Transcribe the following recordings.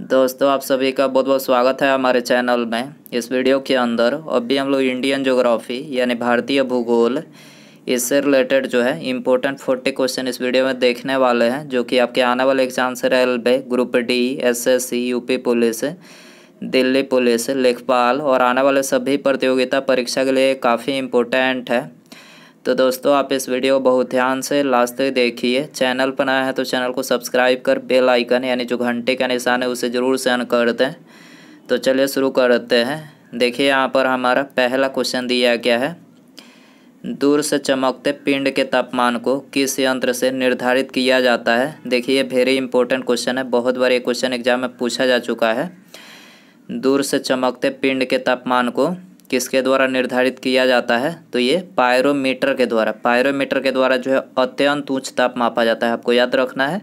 दोस्तों आप सभी का बहुत बहुत स्वागत है हमारे चैनल में इस वीडियो के अंदर अब भी हम लोग इंडियन जोग्राफी यानी भारतीय भूगोल इससे रिलेटेड जो है इम्पोर्टेंट फोर्टी क्वेश्चन इस वीडियो में देखने वाले हैं जो कि आपके आने वाले एग्जाम से railway group D S S C UP police Delhi police लेखपाल और आने वाले सभी प्रतियोगिता परीक्षा के लिए काफ़ी इम्पोर्टेंट है तो दोस्तों आप इस वीडियो बहुत ध्यान से लास्ट तक देखिए चैनल पर आया है तो चैनल को सब्सक्राइब कर बेल आइकन यानी जो घंटे का निशान है उसे ज़रूर से ऑन कर दें तो चलिए शुरू करते हैं देखिए यहाँ पर हमारा पहला क्वेश्चन दिया गया है दूर से चमकते पिंड के तापमान को किस यंत्र से निर्धारित किया जाता है देखिए ये वेरी इंपॉर्टेंट क्वेश्चन है बहुत बार ये क्वेश्चन एग्जाम में पूछा जा चुका है दूर से चमकते पिंड के तापमान को किसके द्वारा निर्धारित किया जाता है तो ये पायरोमीटर के द्वारा पायरोमीटर के द्वारा जो है अत्यंत ऊंच ताप मापा जाता है आपको याद रखना है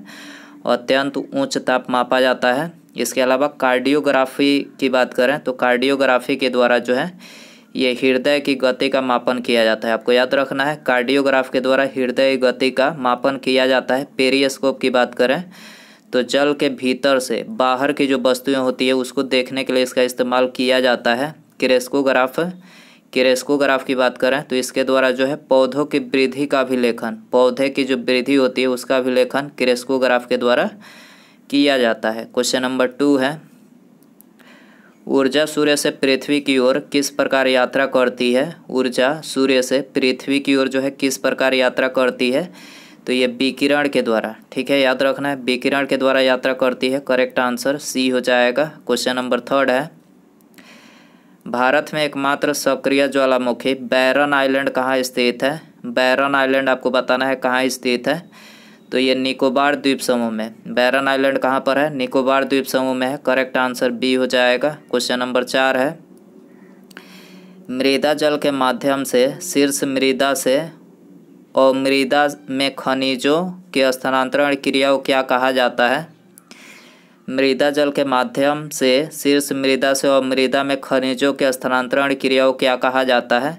अत्यंत ऊंच ताप मापा जाता है इसके अलावा कार्डियोग्राफी की बात करें तो कार्डियोग्राफी के द्वारा जो है ये हृदय की गति का मापन किया जाता है आपको याद रखना है कार्डियोग्राफ के द्वारा हृदय गति का मापन किया जाता है पेरियस्कोप की बात करें तो जल के भीतर से बाहर की जो वस्तुएं होती है उसको देखने के लिए इसका इस्तेमाल किया जाता है क्रेस्कोग्राफ क्रेस्कोग्राफ की बात करें तो इसके द्वारा जो है पौधों की वृद्धि का भी लेखन पौधे की जो वृद्धि होती है उसका भी लेखन क्रेस्कोग्राफ के द्वारा किया जाता है क्वेश्चन नंबर टू है ऊर्जा सूर्य से पृथ्वी की ओर किस प्रकार यात्रा करती है ऊर्जा सूर्य से पृथ्वी की ओर जो है किस प्रकार यात्रा करती है तो ये विकिरण के द्वारा ठीक है याद रखना है विकिरण के द्वारा यात्रा करती है करेक्ट आंसर सी हो जाएगा क्वेश्चन नंबर थर्ड है भारत में एकमात्र सक्रिय ज्वालामुखी बैरन आइलैंड कहाँ स्थित है बैरन आइलैंड आपको बताना है कहाँ स्थित है तो ये निकोबार द्वीप समूह में बैरन आइलैंड कहाँ पर है निकोबार द्वीप समूह में है करेक्ट आंसर बी हो जाएगा क्वेश्चन नंबर चार है मृदा जल के माध्यम से शीर्ष मृदा से और मृदा में खनिजों के स्थानांतरण क्रिया को क्या कहा जाता है मृदा जल के माध्यम से शीर्ष मृदा से और मृदा में खनिजों के स्थानांतरण क्रिया को क्या कहा जाता है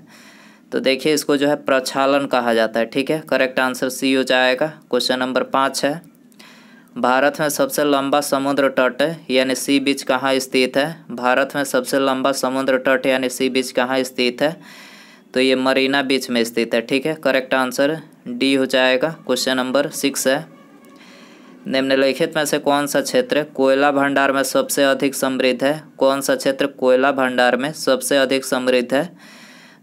तो देखिए इसको जो है प्रक्षालन कहा जाता है ठीक है करेक्ट आंसर सी हो जाएगा क्वेश्चन नंबर पाँच है भारत में सबसे लंबा समुद्र तट यानी सी बीच कहाँ स्थित है भारत में सबसे लंबा समुद्र तट यानी सी बीच कहाँ स्थित है तो ये मरीना बीच में स्थित है ठीक है करेक्ट आंसर डी हो जाएगा क्वेश्चन नंबर सिक्स है निम्नलिखित में से कौन सा क्षेत्र कोयला भंडार में सबसे अधिक समृद्ध है कौन सा क्षेत्र कोयला भंडार में सबसे अधिक समृद्ध है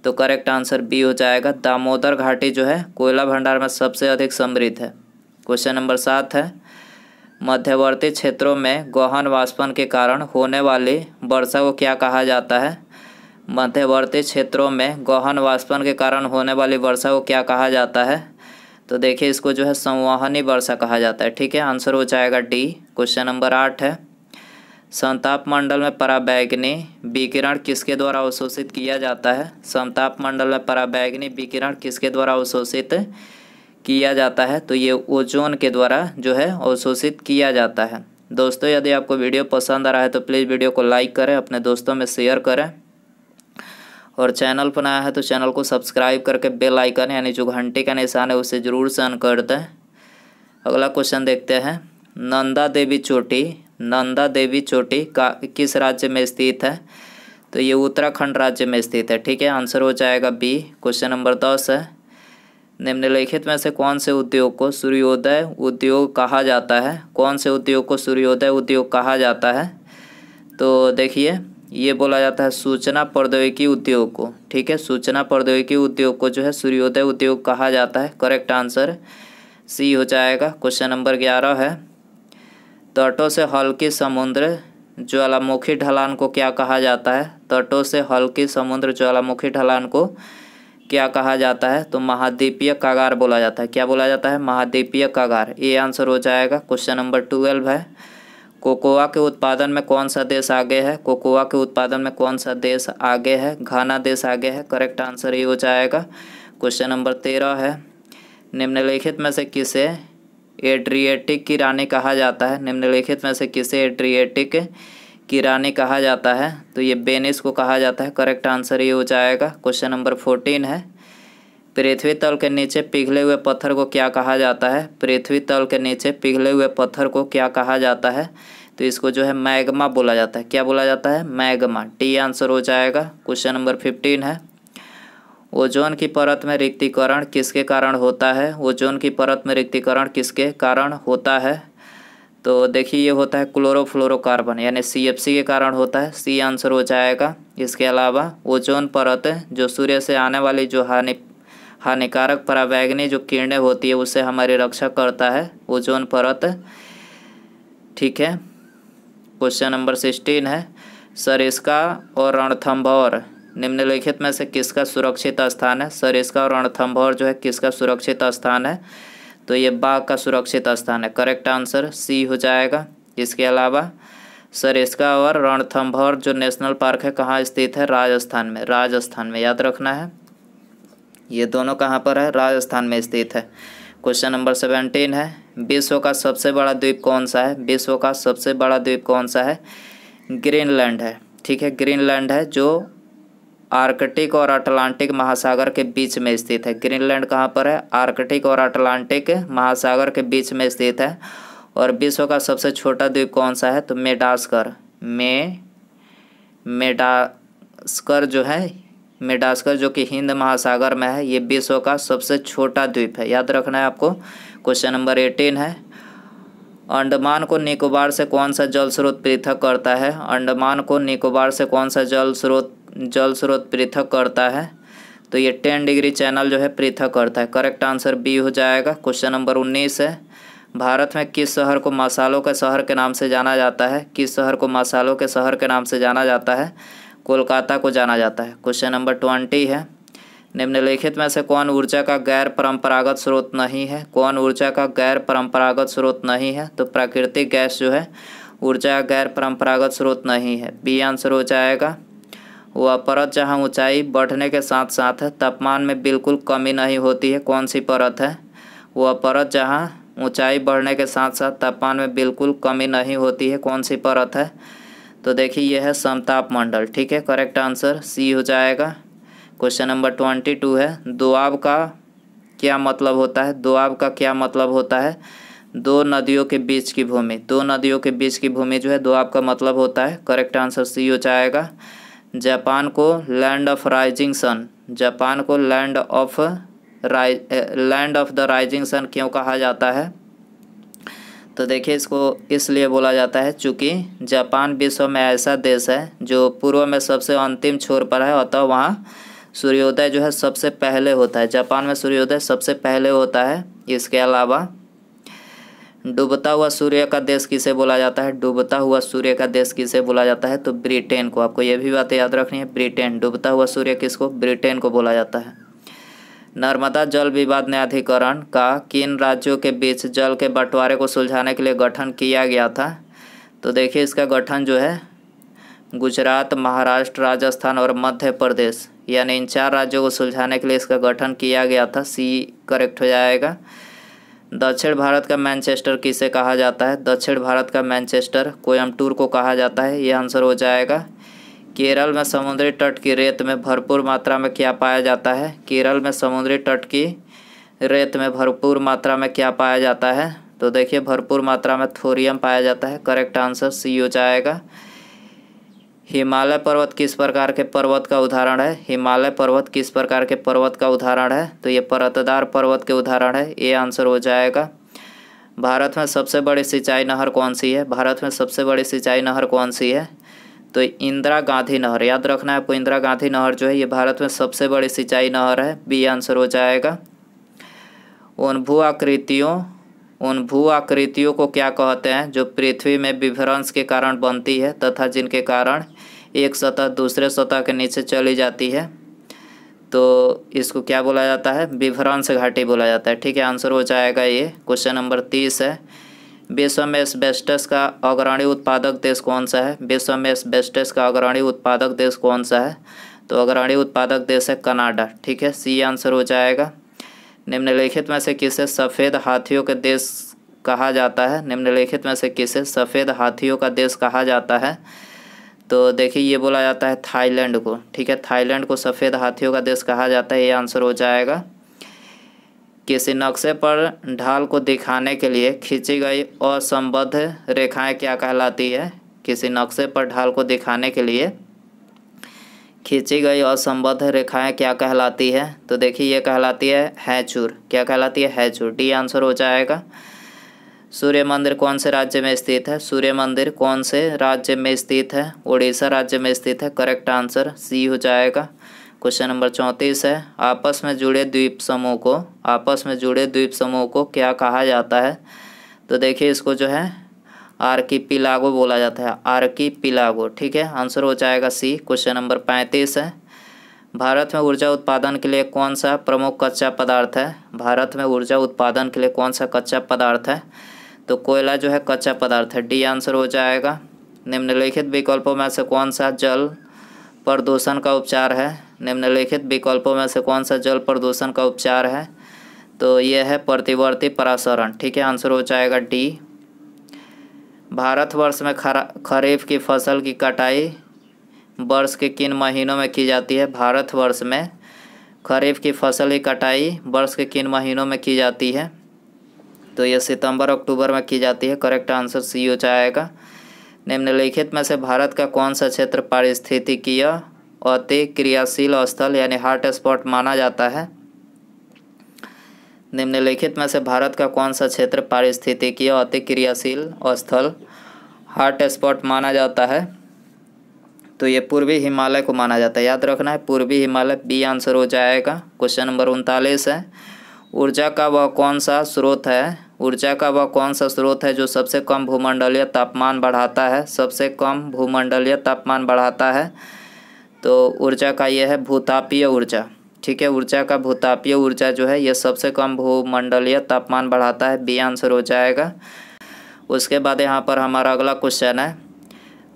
तो करेक्ट आंसर बी हो जाएगा दामोदर घाटी जो है कोयला भंडार में सबसे अधिक समृद्ध है क्वेश्चन नंबर सात है मध्यवर्ती क्षेत्रों में गहन वाष्पन के कारण होने वाली वर्षा को क्या कहा जाता है मध्यवर्ती क्षेत्रों में गहन वाष्पन के कारण होने वाली वर्षा को क्या कहा जाता है तो देखिए इसको जो है संवाहनी वर्षा कहा जाता है ठीक है आंसर हो जाएगा डी क्वेश्चन नंबर आठ है संताप मंडल में पराबैगनी विकिरण किसके द्वारा अवशोषित किया जाता है संताप मंडल में पराबैगनी विकिरण किसके द्वारा अवशोषित किया जाता है तो ये ओजोन के द्वारा जो है अवशोषित किया जाता है दोस्तों यदि आपको वीडियो पसंद आ रहा है तो प्लीज़ वीडियो को लाइक करें अपने दोस्तों में शेयर करें और चैनल पर नया है तो चैनल को सब्सक्राइब करके बेल आइकन यानी जो घंटे का निशान है उसे ज़रूर से अन कर दें अगला क्वेश्चन देखते हैं नंदा देवी चोटी नंदा देवी चोटी का किस राज्य में स्थित है तो ये उत्तराखंड राज्य में स्थित है ठीक है आंसर हो जाएगा बी क्वेश्चन नंबर दस है निम्नलिखित में से कौन से उद्योग को सूर्योदय उद्योग कहा जाता है कौन से उद्योग को सूर्योदय उद्योग कहा जाता है तो देखिए ये बोला जाता है सूचना प्रौद्योगिकी उद्योग को ठीक है सूचना प्रौद्योगिकी उद्योग को जो है सूर्योदय उद्योग कहा जाता है करेक्ट आंसर सी हो जाएगा क्वेश्चन नंबर ग्यारह है तटों से हल्की समुद्र ज्वालामुखी ढलान को क्या कहा जाता है तटों से हल्की समुद्र ज्वालामुखी ढलान को क्या कहा जाता है तो महाद्वीपीय कागार बोला जाता है क्या बोला जाता है महाद्वीपीय कागार ये आंसर हो जाएगा क्वेश्चन नंबर ट्वेल्व है कोकोआ के उत्पादन में कौन सा देश आगे है कोकोआ के उत्पादन में कौन सा देश आगे है घाना देश आगे है करेक्ट आंसर ये हो जाएगा क्वेश्चन नंबर तेरह है निम्नलिखित में से किसे एड्रिएटिक की रानी कहा जाता है निम्नलिखित में से किसे एड्रिएटिक की रानी कहा जाता है तो ये बेनिस को कहा जाता है करेक्ट आंसर ये हो जाएगा क्वेश्चन नंबर फोर्टीन है पृथ्वी तल के नीचे पिघले हुए पत्थर को क्या कहा जाता है पृथ्वी तल के नीचे पिघले हुए पत्थर को क्या कहा जाता है तो इसको जो है मैग्मा बोला जाता है क्या बोला जाता है मैग्मा टी आंसर हो जाएगा क्वेश्चन नंबर फिफ्टीन है ओजोन की परत में रिक्तिकरण किसके कारण होता है ओजोन की परत में रिक्तिकरण किसके कारण होता है तो देखिए ये होता है क्लोरोफ्लोरोकार्बन यानी सी एफ सी के कारण होता है सी आंसर हो जाएगा इसके अलावा ओजोन परत जो सूर्य से आने वाली जो हानि हानिकारक पराबैगनी जो किरणें होती है उससे हमारी रक्षा करता है ओजोन परत ठीक है क्वेश्चन नंबर सिक्सटीन है सरिस्का और रणथम्भौर निम्नलिखित में से किसका सुरक्षित स्थान है सरिस्का और रणथम्भौर जो है किसका सुरक्षित स्थान है तो ये बाघ का सुरक्षित स्थान है करेक्ट आंसर सी हो जाएगा इसके अलावा सरिस्का और रणथम्भौर जो नेशनल पार्क है कहाँ स्थित है राजस्थान में राजस्थान में याद रखना है ये दोनों कहाँ पर है राजस्थान में स्थित है क्वेश्चन नंबर सेवेंटीन है विश्व का सबसे बड़ा द्वीप कौन सा है विश्व का सबसे बड़ा द्वीप कौन सा है ग्रीनलैंड है ठीक है ग्रीनलैंड है जो आर्कटिक और अटलांटिक महासागर के बीच में स्थित है ग्रीनलैंड कहाँ पर है आर्कटिक और अटलांटिक महासागर के बीच में स्थित है और विश्व का सबसे छोटा द्वीप कौन सा है तो मेडास्कर मे मेडास्कर जो है मेडास्कर जो कि हिंद महासागर में है ये विश्व का सबसे छोटा द्वीप है याद रखना है आपको क्वेश्चन नंबर एटीन है अंडमान को निकोबार से कौन सा जल स्रोत पृथक करता है अंडमान को निकोबार से कौन सा जल स्रोत जल स्रोत पृथक करता है तो ये टेन डिग्री चैनल जो है पृथक करता है करेक्ट आंसर बी हो जाएगा क्वेश्चन नंबर उन्नीस है भारत में किस शहर को मसालों के शहर के नाम से जाना जाता है किस शहर को मसालों के शहर के नाम से जाना जाता है कोलकाता को जाना जाता है क्वेश्चन नंबर ट्वेंटी है निम्नलिखित में से कौन ऊर्जा का गैर परंपरागत स्रोत नहीं है कौन ऊर्जा का गैर परंपरागत स्रोत नहीं है तो प्राकृतिक गैस जो है ऊर्जा का गैर परंपरागत स्रोत नहीं है बी आंसर हो जाएगा वह परत जहाँ ऊंचाई बढ़ने के साथ साथ तापमान में बिल्कुल कमी नहीं होती है कौन सी परत है वह परत जहाँ ऊँचाई बढ़ने के साथ साथ तापमान में बिल्कुल कमी नहीं होती है कौन सी परत है तो देखिए यह है समताप मंडल ठीक है करेक्ट आंसर सी हो जाएगा क्वेश्चन नंबर ट्वेंटी टू है दुआब का क्या मतलब होता है दुआब का क्या मतलब होता है दो नदियों के बीच की भूमि दो नदियों के बीच की भूमि जो है दुआब का मतलब होता है करेक्ट आंसर सी हो जाएगा जापान को land of rising sun Japan को land of rise land of the rising sun क्यों कहा जाता है तो देखिए इसको इसलिए बोला जाता है चूँकि जापान विश्व में ऐसा देश है जो पूर्व में सबसे अंतिम छोर पर है अतः वहाँ सूर्योदय जो है सबसे पहले होता है जापान में सूर्योदय सबसे पहले होता है इसके अलावा डूबता हुआ सूर्य का देश किसे बोला जाता है डूबता हुआ सूर्य का देश किसे बोला जाता है तो ब्रिटेन को आपको यह भी बातें याद रखनी है ब्रिटेन डूबता हुआ सूर्य किसको ब्रिटेन को बोला जाता है नर्मदा जल विवाद न्यायाधिकरण का किन राज्यों के बीच जल के बंटवारे को सुलझाने के लिए गठन किया गया था तो देखिए इसका गठन जो है गुजरात महाराष्ट्र राजस्थान और मध्य प्रदेश यानी इन चार राज्यों को सुलझाने के लिए इसका गठन किया गया था सी करेक्ट हो जाएगा दक्षिण भारत का मैनचेस्टर किसे कहा जाता है दक्षिण भारत का मैनचेस्टर कोयम्बटूर को कहा जाता है यह आंसर हो जाएगा केरल में समुद्री तट की रेत में भरपूर मात्रा में क्या पाया जाता है केरल में समुद्री तट की रेत में भरपूर मात्रा में क्या पाया जाता है तो देखिए भरपूर मात्रा में थोरियम पाया जाता है करेक्ट आंसर सी हो जाएगा हिमालय पर्वत किस प्रकार के पर्वत का उदाहरण है हिमालय पर्वत किस प्रकार के पर्वत का उदाहरण है तो ये परतदार पर्वत के उदाहरण है ये आंसर हो जाएगा भारत में सबसे बड़ी सिंचाई नहर कौन सी है भारत में सबसे बड़ी सिंचाई नहर कौन सी है तो इंदिरा गांधी नहर याद रखना है आपको इंदिरा गांधी नहर जो है ये भारत में सबसे बड़ी सिंचाई नहर है बी आंसर हो जाएगा उन भू आकृतियों उन भू आकृतियों को क्या कहते हैं जो पृथ्वी में विभ्रंस के कारण बनती है तथा जिनके कारण एक सतह दूसरे सतह के नीचे चली जाती है तो इसको क्या बोला जाता है विभ्रंश घाटी बोला जाता है ठीक है आंसर हो जाएगा ये क्वेश्चन नंबर तीस है विश्व में एस्बेस्टस का अग्रणी उत्पादक देश कौन सा है विश्व में एस्बेस्टस का अग्रणी उत्पादक देश कौन सा है तो अग्रणी उत्पादक देश है कनाडा ठीक है सी आंसर हो जाएगा निम्नलिखित में से किसे सफ़ेद हाथियों के देश कहा जाता है निम्नलिखित में से किसे सफ़ेद हाथियों का देश कहा जाता है तो देखिए ये बोला जाता है थाईलैंड को ठीक है थाईलैंड को सफ़ेद हाथियों का देश कहा जाता है ये आंसर हो जाएगा किसी नक्शे पर ढाल को दिखाने के लिए खींची गई असंबद्ध रेखाएं क्या कहलाती है किसी नक्शे पर ढाल को दिखाने के लिए खींची गई असंबद्ध रेखाएं क्या कहलाती है तो देखिए ये कहलाती है हैचूर क्या कहलाती है हैचूर डी आंसर हो जाएगा सूर्य मंदिर कौन से राज्य में स्थित है सूर्य मंदिर कौन से राज्य में स्थित है उड़ीसा राज्य में स्थित है करेक्ट आंसर सी हो जाएगा क्वेश्चन नंबर चौंतीस है आपस में जुड़े द्वीप समूह को आपस में जुड़े द्वीप समूह को क्या कहा जाता है तो देखिए इसको जो है की पिलागो बोला जाता है की पिलागो ठीक है आंसर हो जाएगा सी क्वेश्चन नंबर पैंतीस है भारत में ऊर्जा उत्पादन के लिए कौन सा प्रमुख कच्चा पदार्थ है भारत में ऊर्जा उत्पादन के लिए कौन सा कच्चा पदार्थ है तो कोयला जो है कच्चा पदार्थ है डी आंसर हो जाएगा निम्नलिखित विकल्पों में से कौन सा जल प्रदूषण का उपचार है निम्नलिखित विकल्पों में से कौन सा जल प्रदूषण का उपचार है तो यह है प्रतिवर्ती परासरण ठीक है आंसर हो जाएगा डी भारतवर्ष में खरा खरीफ की फसल की कटाई वर्ष के किन महीनों में की जाती है भारतवर्ष में खरीफ की फसल की कटाई वर्ष के किन महीनों में की जाती है तो यह सितंबर अक्टूबर में की जाती है करेक्ट आंसर सी हो जाएगा निम्नलिखित में से भारत का कौन सा क्षेत्र पारिस्थितिकीय अति क्रियाशील स्थल यानी हार्ट स्पॉट माना जाता है निम्नलिखित में से भारत का कौन सा क्षेत्र पारिस्थितिकीय अति क्रियाशील स्थल हार्ट स्पॉट माना जाता है तो ये पूर्वी हिमालय को माना जाता है याद रखना है पूर्वी हिमालय बी आंसर हो जाएगा क्वेश्चन नंबर उनतालीस है ऊर्जा का वह कौन सा स्रोत है ऊर्जा का वह कौन सा स्रोत है जो सबसे कम भूमंडलीय तापमान बढ़ाता है सबसे कम भूमंडलीय तापमान बढ़ाता है तो ऊर्जा का यह है भूतापीय ऊर्जा ठीक है ऊर्जा का भूतापीय ऊर्जा जो है यह सबसे कम भूमंडलीय तापमान बढ़ाता है बी आंसर हो जाएगा उसके बाद यहाँ पर हमारा अगला क्वेश्चन है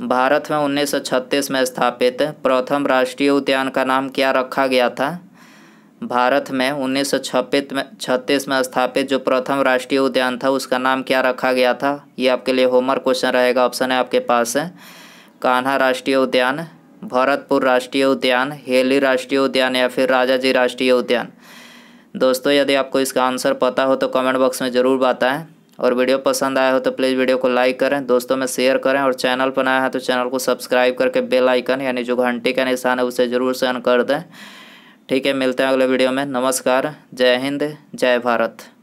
भारत में छत्तीस में स्थापित प्रथम राष्ट्रीय उद्यान का नाम क्या रखा गया था भारत में उन्नीस सौ में छत्तीस में स्थापित जो प्रथम राष्ट्रीय उद्यान था उसका नाम क्या रखा गया था ये आपके लिए होमवर्क क्वेश्चन रहेगा ऑप्शन है आपके पास है कान्हा राष्ट्रीय उद्यान भरतपुर राष्ट्रीय उद्यान हेली राष्ट्रीय उद्यान या फिर राजा जी राष्ट्रीय उद्यान दोस्तों यदि आपको इसका आंसर पता हो तो कमेंट बॉक्स में ज़रूर बताएं और वीडियो पसंद आया हो तो प्लीज़ वीडियो को लाइक करें दोस्तों में शेयर करें और चैनल पर नया है तो चैनल को सब्सक्राइब करके बेल आइकन यानी जो घंटे का निशान है उसे ज़रूर सेन कर दें ठीक है मिलते हैं अगले वीडियो में नमस्कार जय हिंद जय भारत